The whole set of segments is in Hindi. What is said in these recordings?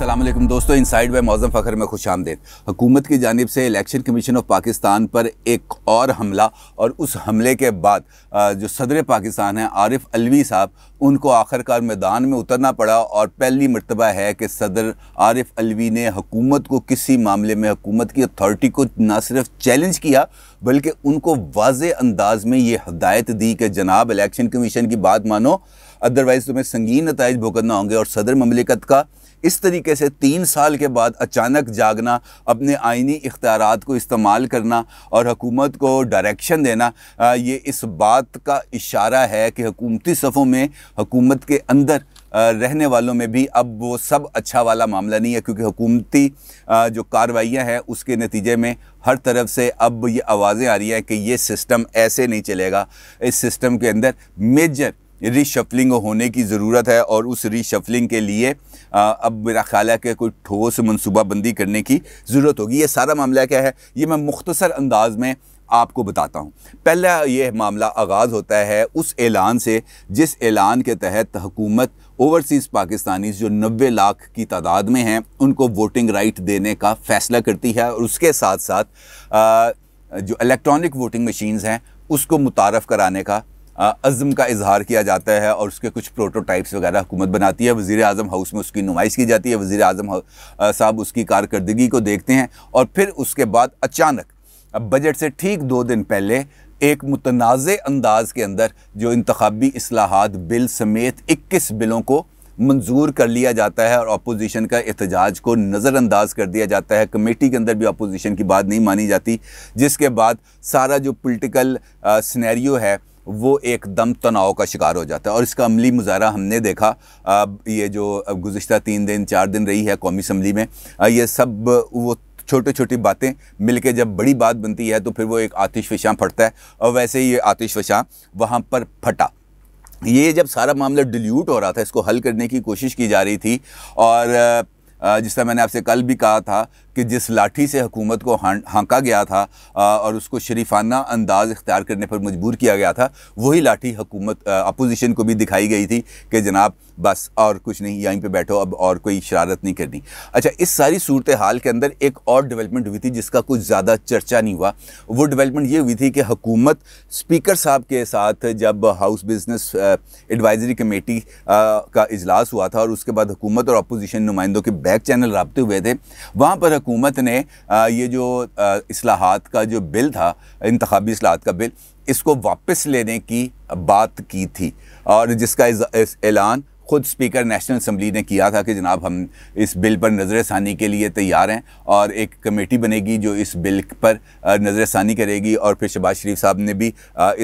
असलम दोस्तों insight by Moazzam Fakhar में खुश आमदेद हुकूमत की जानब से इलेक्शन कमीशन ऑफ पाकिस्तान पर एक और हमला और उस हमले के बाद जो सदर पाकिस्तान हैं आरिफ अलवी साहब उनको आखिरकार मैदान में उतरना पड़ा और पहली मरतबा है कि सदर आरिफ अलवी ने हकूमत को किसी मामले में हुकूमत की अथॉरिटी को ना सिर्फ चैलेंज किया बल्कि उनको वाज अंदाज में ये हदायत दी कि जनाब इलेक्शन कमीशन की बात मानो अदरवाइज़ तुम्हें संगीन नतज भुगतना होंगे और सदर ममलिकत का इस तरीके से तीन साल के बाद अचानक जागना अपने आइनी इख्तियार को इस्तेमाल करना और हकूमत को डायरेक्शन देना ये इस बात का इशारा है कि हकूमती सफ़ों में हुकूमत के अंदर रहने वालों में भी अब वो सब अच्छा वाला मामला नहीं है क्योंकि हुकूमती जो कार्रवाइयाँ हैं उसके नतीजे में हर तरफ से अब ये आवाज़ें आ रही हैं कि ये सिस्टम ऐसे नहीं चलेगा इस सिस्टम के अंदर मेजर रीशफलिंग होने की ज़रूरत है और उस रीशफलिंग के लिए अब मेरा ख्याल है कि कोई ठोस मनसूबा बंदी करने की ज़रूरत होगी ये सारा मामला क्या है ये मैं मुख्तसर अंदाज में आपको बताता हूँ पहला ये मामला आगाज़ होता है उस ऐलान से जिस ऐलान के तहत हुकूमत ओवरसीज़ पाकिस्तानी जो नबे लाख की तादाद में हैं उनको वोटिंग राइट देने का फ़ैसला करती है और उसके साथ साथ आ, जो इलेक्ट्रॉनिक वोटिंग मशीन्स हैं उसको मुतारफ़ कराने का अज़म का इजहार किया जाता है और उसके कुछ प्रोटोटाइप्स वगैरह हुकूमत बनाती है वज़ी अजम हाउस में उसकी नुमाइश की जाती है वज़ी अजम साहब उसकी कारकर्दगी को देखते हैं और फिर उसके बाद अचानक बजट से ठीक दो दिन पहले एक मुतनाज़ अंदाज के अंदर जो इंतबी असलाहत बिल समेत इक्कीस बिलों को मंजूर कर लिया जाता है और अपोजिशन का एहतजाज को नज़रअंदाज कर दिया जाता है कमेटी के अंदर भी अपोजिशन की बात नहीं मानी जाती जिसके बाद सारा जो पोलिटिकल सिनेरियो है वो एक दम तनाव का शिकार हो जाता है और इसका अमली मुजाहरा हमने देखा अब ये जो गुज्त तीन दिन चार दिन रही है कौमी असम्बली में ये सब वो छोटी छोटी बातें मिलके जब बड़ी बात बनती है तो फिर वो एक आतिश फशां फटता है और वैसे ही ये आतिश फशां वहाँ पर फटा ये जब सारा मामला डिल्यूट हो रहा था इसको हल करने की कोशिश की जा रही थी और जिस तरह मैंने आपसे कल भी कहा था कि जिस लाठी से हुकूमत को हाँका गया था और उसको शरीफाना अंदाज़ इख्तियार करने पर मजबूर किया गया था वही लाठी हुकूमत अपोजिशन को भी दिखाई गई थी कि जनाब बस और कुछ नहीं यहीं पे बैठो अब और कोई शरारत नहीं करनी अच्छा इस सारी सूरत हाल के अंदर एक और डेवलपमेंट हुई थी जिसका कुछ ज़्यादा चर्चा नहीं हुआ वो डेवलपमेंट ये हुई थी कि हुकूमत स्पीकर साहब के साथ जब हाउस बिजनेस एडवाइजरी कमेटी का इजलास हुआ था और उसके बाद हुकूमत और अपोजिशन नुमाइंदों के बैक चैनल रबते हुए थे वहाँ पर हुकूमत ने ये जो असलाहत का जो बिल था इंतबी असलाहत का बिल इसको वापस लेने की बात की थी और जिसका ऐलान ख़ुद स्पीकर नेशनल असम्बली ने किया था कि जनाब हम इस बिल पर नज़र षानी के लिए तैयार हैं और एक कमेटी बनेगी जो इस बिल पर नज़र षानी करेगी और फिर शबाज शरीफ साहब ने भी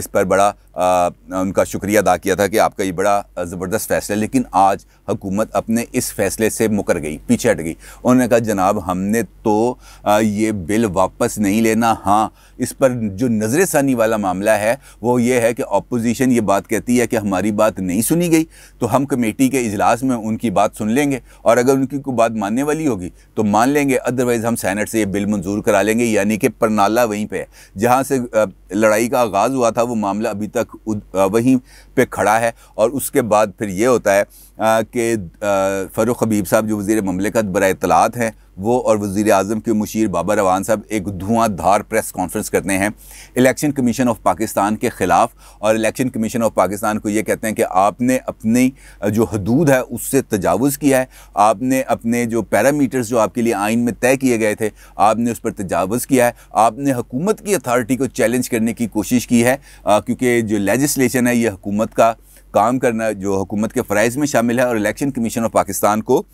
इस पर बड़ा आ, उनका शुक्रिया अदा किया था कि आपका ये बड़ा ज़बरदस्त फैसला लेकिन आज हुकूमत अपने इस फैसले से मुकर गई पीछे हट गई उन्होंने कहा जनाब हमने तो आ, ये बिल वापस नहीं लेना हाँ इस पर जो नज़र वाला मामला है वो ये है कि अपोजिशन ये बात कहती है कि हमारी बात नहीं सुनी गई तो हम कमेटी के इजलास में उनकी बात सुन लेंगे और अगर उनकी कोई बात मानने वाली होगी तो मान लेंगे अदरवाइज़ हम सैनट से ये बिल मंजूर करा लेंगे यानी कि परनाला वहीं पर है जहाँ से लड़ाई का आगाज़ हुआ था वो मामला अभी तक तक वहीं पे खड़ा है और उसके बाद फिर ये होता है कि फ़रूख हबीब साहब जो वज़ी ममलिकत बर इतलात हैं वो और वज़ी अजम के मुशीर बाबर रवान साहब एक धुआंधार प्रेस कॉन्फ्रेंस करते हैं इलेक्शन कमीशन ऑफ पाकिस्तान के ख़िलाफ़ और इलेक्शन कमीशन ऑफ पाकिस्तान को ये कहते हैं कि आपने अपनी जो हदूद है उससे तजावज़ किया है आपने अपने जो पैरामीटर्स जो आपके लिए आइन में तय किए गए थे आपने उस पर तजावज़ किया है आपने हकूमत की अथॉरिटी को चैलेंज करने की कोशिश की है क्योंकि जो लेजिस्लेशन है ये हकूमत का काम करना जो हुकूमत के फ़रज़ में शामिल है और इलेक्शन कमीशन ऑफ पाकिस्तान को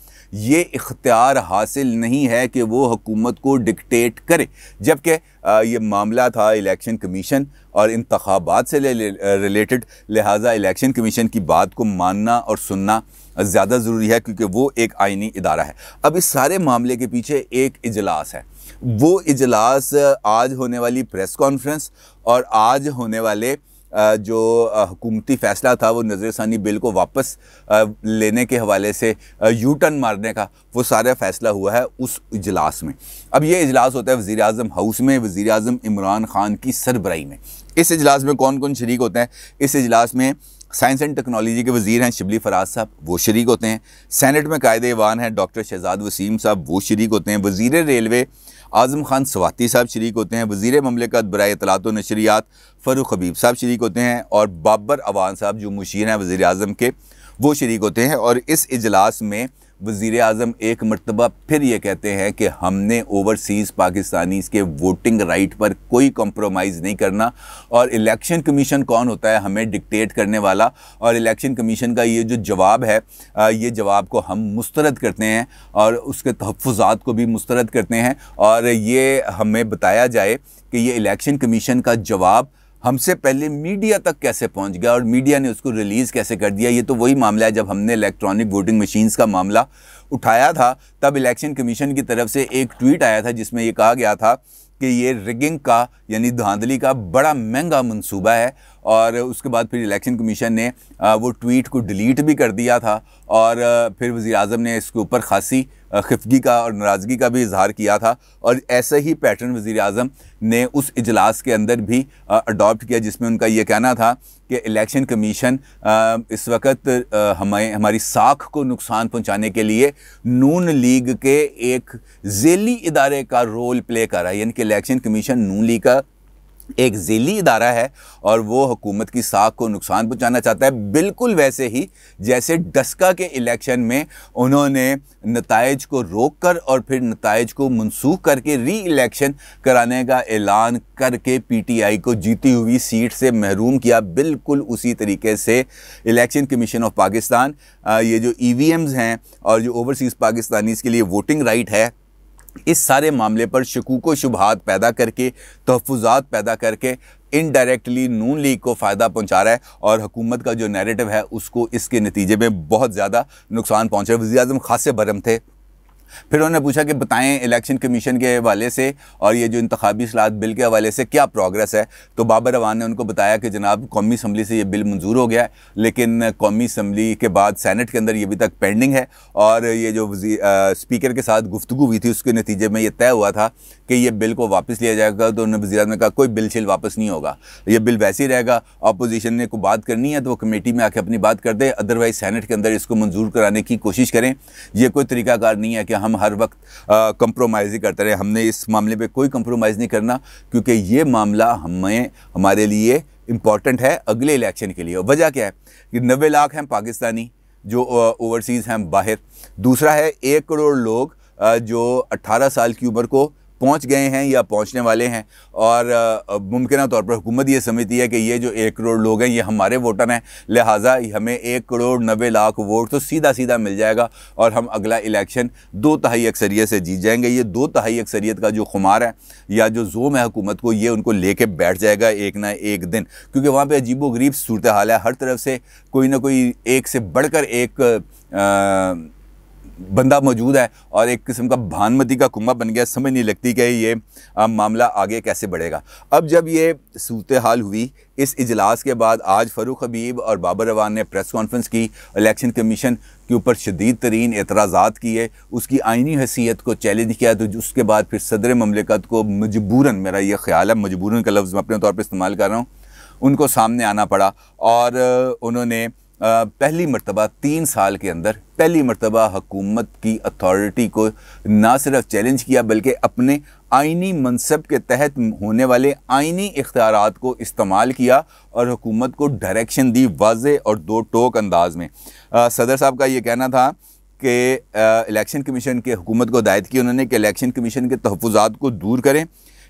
ये इख्तियार हासिल नहीं है कि वो हुकूमत को डिक्टेट करे जबकि ये मामला था इलेक्शन कमीशन और इंतबात से रिलेटेड लिहाजा इलेक्शन कमीशन की बात को मानना और सुनना ज़्यादा ज़रूरी है क्योंकि वो एक आइनी इदारा है अब इस सारे मामले के पीछे एक इजलास है वो इजलास आज होने वाली प्रेस कॉन्फ्रेंस और आज होने वाले जो हुकूमती फ़ैसला था वो नज़रसानी बिल को वापस लेने के हवाले से यू टर्न मारने का वो सारा फ़ैसला हुआ है उस इजलास में अब ये इजलास होता है वज़ी अजम हाउस में वज़ी अजम इमरान ख़ान की सरबराही में इस इजलास में कौन कौन शरीक होते हैं इस इजलास में साइंस एंड टेक्नोलॉजी के वजीर हैं शिबली फराज साहब वो शरीक होते हैं सैनट में कायदे वान हैं डॉक्टर शहजाद वसीम साहब वो शरीक होते हैं वजीर रेलवे आज़म खान सवाती साहब शरीक होते हैं वज़ी ममलिकत बर तलात नशरियात फ़रूख हबीब साहब शरीक होते हैं और बाबर अवान साहब जो मुशीर हैं वज़ी अजम के वो शरीक होते हैं और इस इजलास में वज़ी अजम एक मरतबा फिर ये कहते हैं कि हमने ओवरसीज़ पाकिस्तानी के वोटिंग राइट पर कोई कम्प्रोमाइज़ नहीं करना और इलेक्शन कमीशन कौन होता है हमें डिक्टेट करने वाला और इलेक्शन कमीशन का ये जो जवाब है ये जवाब को हम मुस्तरद करते हैं और उसके तहफ़ात को भी मुस्तरद करते हैं और ये हमें बताया जाए कि ये इलेक्शन कमीशन का जवाब हमसे पहले मीडिया तक कैसे पहुंच गया और मीडिया ने उसको रिलीज़ कैसे कर दिया ये तो वही मामला है जब हमने इलेक्ट्रॉनिक वोटिंग मशीन्स का मामला उठाया था तब इलेक्शन कमीशन की तरफ से एक ट्वीट आया था जिसमें ये कहा गया था कि ये रिगिंग का यानी धांधली का बड़ा महंगा मंसूबा है और उसके बाद फिर इलेक्शन कमीशन ने वो ट्वीट को डिलीट भी कर दिया था और फिर वज़ी अजम ने इसके ऊपर खासी खफगी का और नाराज़गी का भी इजहार किया था और ऐसे ही पैटर्न वज़ी अजम ने उस इजलास के अंदर भी अडोप्ट किया जिसमें उनका ये कहना था कि इलेक्शन कमीशन इस वक्त हमें हमारी साख को नुकसान पहुँचाने के लिए नून लीग के एक जेली इदारे का रोल प्ले कर रहा है यानी कि इलेक्शन कमीशन नून लीग का एक झीली इदारा है और वो हुकूमत की साख को नुकसान पहुंचाना चाहता है बिल्कुल वैसे ही जैसे डस्का के इलेक्शन में उन्होंने नतज को रोक कर और फिर नतज को मनसूख करके री इलेक्शन कराने का ऐलान करके पीटीआई को जीती हुई सीट से महरूम किया बिल्कुल उसी तरीके से इलेक्शन कमीशन ऑफ पाकिस्तान ये जो ई हैं और जो ओवरसीज़ पाकिस्तानी के लिए वोटिंग राइट है इस सारे मामले पर शकूक व शुबहत पैदा करके तहफात पैदा करके इनडायरेक्टली नून लीग को फ़ायदा पहुंचा रहा है और हुकूमत का जो नैरेटिव है उसको इसके नतीजे में बहुत ज़्यादा नुकसान पहुँचा है वजी अजम खासे भरम थे फिर उन्होंने पूछा कि बताएं इलेक्शन कमीशन के हवाले से और ये जो इंतबी असलात बिल के हवाले से क्या प्रोग्रेस है तो बाबर अवान ने उनको बताया कि जनाब कौमी असम्बली से ये बिल मंजूर हो गया है लेकिन कौमी असम्बली के बाद सैनट के अंदर ये अभी तक पेंडिंग है और ये जो स्पीकर के साथ गुफ्तु हुई थी उसके नतीजे में यह तय हुआ था कि यह बिल को वापस लिया जाएगा तो उन्होंने वजी ने कहा कोई बिल शिल वापस नहीं होगा यह बिल वैसे ही रहेगा अपोजिशन ने कोई बात करनी है तो वो कमेटी में आके अपनी बात कर दे अदरवाइज सैनट के अंदर इसको मंजूर कराने की कोशिश करें यह कोई तरीकाकार नहीं है कि हम हर वक्त कंप्रोमाइज़ ही करते रहे हमने इस मामले पे कोई कंप्रोमाइज़ नहीं करना क्योंकि ये मामला हमें हमारे लिए इम्पॉर्टेंट है अगले इलेक्शन के लिए वजह क्या है कि नबे लाख हैं पाकिस्तानी जो ओवरसीज़ हैं बाहर दूसरा है एक करोड़ लोग जो अट्ठारह साल की उम्र को पहुंच गए हैं या पहुंचने वाले हैं और मुमकिन तौर पर हुकूमत ये समझती है कि ये जो एक करोड़ लोग हैं ये हमारे वोटर हैं लिहाजा हमें एक करोड़ नबे लाख वोट तो सीधा सीधा मिल जाएगा और हम अगला इलेक्शन दो तहाई अक्सरीत से जीत जाएंगे ये दो तहाई अक्सरीत का जो खुमार है या जो जोम है हुकूमत को ये उनको ले कर बैठ जाएगा एक ना एक दिन क्योंकि वहाँ पर अजीब गरीब सूरत हाल है हर तरफ से कोई ना कोई एक से बढ़कर एक आ, बंदा मौजूद है और एक किस्म का भानमती का कुंभा बन गया समझ नहीं लगती कि ये आ, मामला आगे कैसे बढ़ेगा अब जब ये सूरत हाल हुई इस इजलास के बाद आज फ़रूख हबीब और बाबर रवान ने प्रेस कॉन्फ्रेंस की इलेक्शन कमीशन के ऊपर शदीद तरीन एतराज़ा किए उसकी आइनी हैसियत को चैलेंज किया तो उसके बाद फिर सदर ममलिकत को मजबूरन मेरा ये ख्याल है मजबूरन का लफ्ज़ मैं अपने तौर पर इस्तेमाल कर रहा हूँ उनको सामने आना पड़ा और उन्होंने पहली मरतबा तीन साल के अंदर पहली मरतबा हकूमत की अथॉरिटी को ना सिर्फ चैलेंज किया बल्कि अपने आइनी मनसब के तहत होने वाले आइनी इख्तियार को इस्तेमाल किया और हुकूमत को डायरेक्शन दी वाज और दो टोक अंदाज में आ, सदर साहब का ये कहना था कि इलेक्शन कमीशन के हकूमत को हदायत की उन्होंने कि इलेक्शन कमीशन के तहफात को दूर करें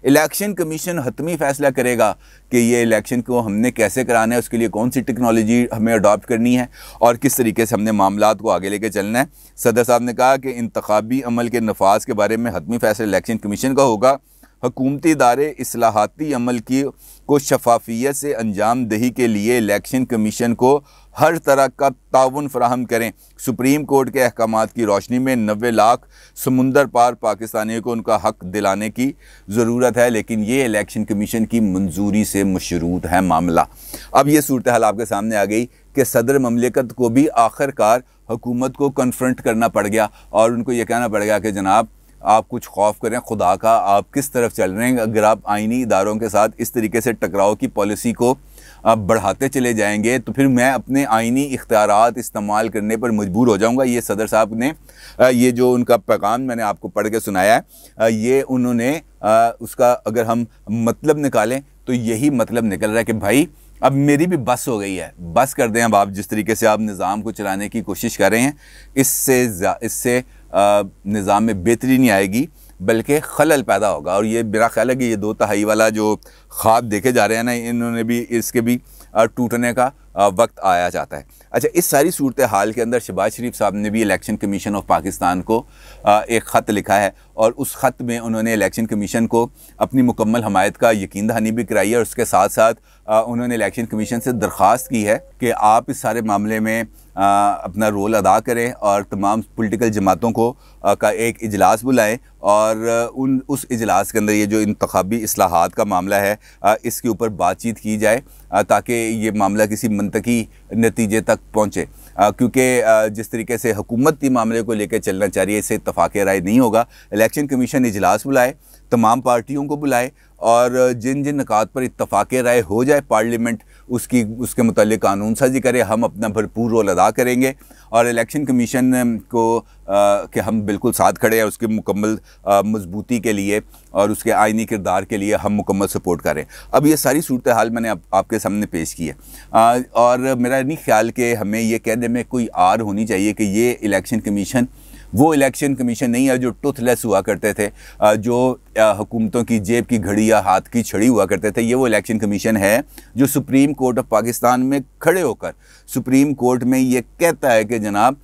इलेक्शन कमीशन हतमी फैसला करेगा कि ये इलेक्शन को हमने कैसे कराना है उसके लिए कौन सी टेक्नोलॉजी हमें अडॉप्ट करनी है और किस तरीके से हमने मामला को आगे लेके चलना है सदर साहब ने कहा कि इंतबी अमल के नफाज के बारे में हतमी फैसला इलेक्शन कमीशन का होगा हकूमती इदारे असलाहती अमल की को शफाफियत से अंजाम दही के लिए इलेक्शन कमीशन को हर तरह का ताउन फ्राहम करें सुप्रीम कोर्ट के अहकाम की रोशनी में नबे लाख समुंदर पार पाकिस्तानियों को उनका हक दिलाने की ज़रूरत है लेकिन ये इलेक्शन कमीशन की मंजूरी से मशरूत है मामला अब ये सूरत हाल आपके सामने आ गई कि सदर ममलिकत को भी आखिरकार हुकूमत को कन्फ्रंट करना पड़ गया और उनको ये कहना पड़ गया कि जनाब आप कुछ खौफ करें खुदा का आप किस तरफ चल रहे हैं अगर आप आइनी इदारों के साथ इस तरीके से टकराव की पॉलिसी को आप बढ़ाते चले जाएंगे तो फिर मैं अपने आइनी इख्तियार इस्तेमाल करने पर मजबूर हो जाऊँगा ये सदर साहब ने ये जो उनका पैगाम मैंने आपको पढ़ के सुनाया है ये उन्होंने उसका अगर हम मतलब निकालें तो यही मतलब निकल रहा है कि भाई अब मेरी भी बस हो गई है बस कर दें अब आप जिस तरीके से आप निज़ाम को चलाने की कोशिश कर रहे हैं इससे इससे निज़ाम में बेहतरी नहीं आएगी बल्कि खलल पैदा होगा और ये मेरा ख्याल है कि ये दो तहाई वाला जो ख्वाब देखे जा रहे हैं ना इन्होंने भी इसके भी टूटने का वक्त आया जाता है अच्छा इस सारी सूरत हाल के अंदर शबाज शरीफ साहब ने भी इलेक्शन कमीशन ऑफ पाकिस्तान को एक ख़त लिखा है और उस ख़त में उन्होंने इलेक्शन कमीशन को अपनी मुकम्मल हमायत का यकीन दहानी भी कराई है और उसके साथ साथ उन्होंने इलेक्शन कमीशन से दरख्वास्त की है कि आप इस सारे मामले में आ, अपना रोल अदा करें और तमाम पोलिटिकल जमातों को आ, का एक इजलास बुलाएं और उन उस इजलास के अंदर ये जो इंतबी असलाहत का मामला है आ, इसके ऊपर बातचीत की जाए ताकि ये मामला किसी मनतकी नतीजे तक पहुँचे क्योंकि जिस तरीके से हुकूमत मामले को लेकर चलना चाहिए इसे इतफाक़ राय नहीं होगा इलेक्शन कमीशन इजलास बुलाए तमाम पार्टियों को बुलाए और जिन जिन नकात पर इतफाक़ राय हो जाए पार्लियामेंट उसकी उसके मतलब कानून साजी करे हम अपना भरपूर रोल अदा करेंगे और इलेक्शन कमीशन को कि हम बिल्कुल साथ खड़े हैं उसके मुकम्मल मजबूती के लिए और उसके आइनी किरदार के लिए हम मुकम्मल सपोर्ट करें अब ये सारी सूरत हाल मैंने आप, आपके सामने पेश की है आ, और मेरा नहीं ख्याल कि हमें ये कहने में कोई आर होनी चाहिए कि ये इलेक्शन कमीशन वो इलेक्शन कमीशन नहीं है जो टूथलेस हुआ करते थे जो हुकूमतों की जेब की घड़ी या हाथ की छड़ी हुआ करते थे ये वो इलेक्शन कमीशन है जो सुप्रीम कोर्ट ऑफ पाकिस्तान में खड़े होकर सुप्रीम कोर्ट में ये कहता है कि जनाब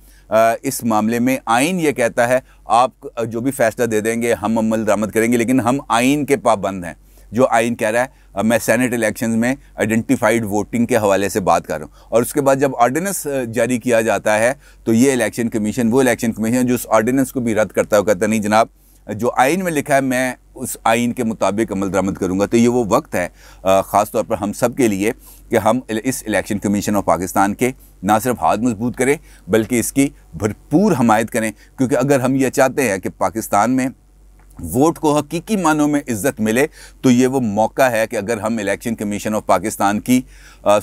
इस मामले में आइन ये कहता है आप जो भी फैसला दे देंगे हम अमल दरामद करेंगे लेकिन हम आइन के पाबंद हैं जो आइन कह रहा है मैं सेनेट इलेक्शन में आइडेंटिफाइड वोटिंग के हवाले से बात कर रहा हूँ और उसके बाद जब ऑर्डिनेंस जारी किया जाता है तो ये इलेक्शन कमीशन वो इलेक्शन कमीशन जो उस ऑर्डिनेंस को भी रद्द करता है वो कहता नहीं जनाब जो आइन में लिखा है मैं उस आइन के मुताबिक अमल दरामद करूँगा तो ये वो वक्त है ख़ास तौर पर हम सब के लिए कि हम इस इलेक्शन कमीशन ऑफ पाकिस्तान के ना सिर्फ हाथ मजबूत करें बल्कि इसकी भरपूर हमायत करें क्योंकि अगर हम ये चाहते हैं कि पाकिस्तान में वोट को हकीकी मानों में इज्जत मिले तो ये वो मौका है कि अगर हम इलेक्शन कमीशन ऑफ पाकिस्तान की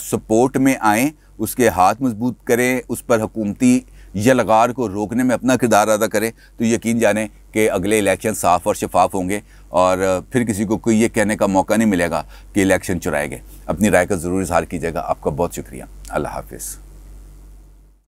सपोर्ट में आएँ उसके हाथ मजबूत करें उस पर हकूमती यलगार को रोकने में अपना किरदार अदा करें तो यकीन जाने कि अगले इलेक्शन साफ़ और शफाफ होंगे और फिर किसी को कोई ये कहने का मौका नहीं मिलेगा कि इलेक्शन चुराए गए अपनी राय का ज़रूर इजहार कीजिएगा आपका बहुत शुक्रिया अल्लाह हाफिज़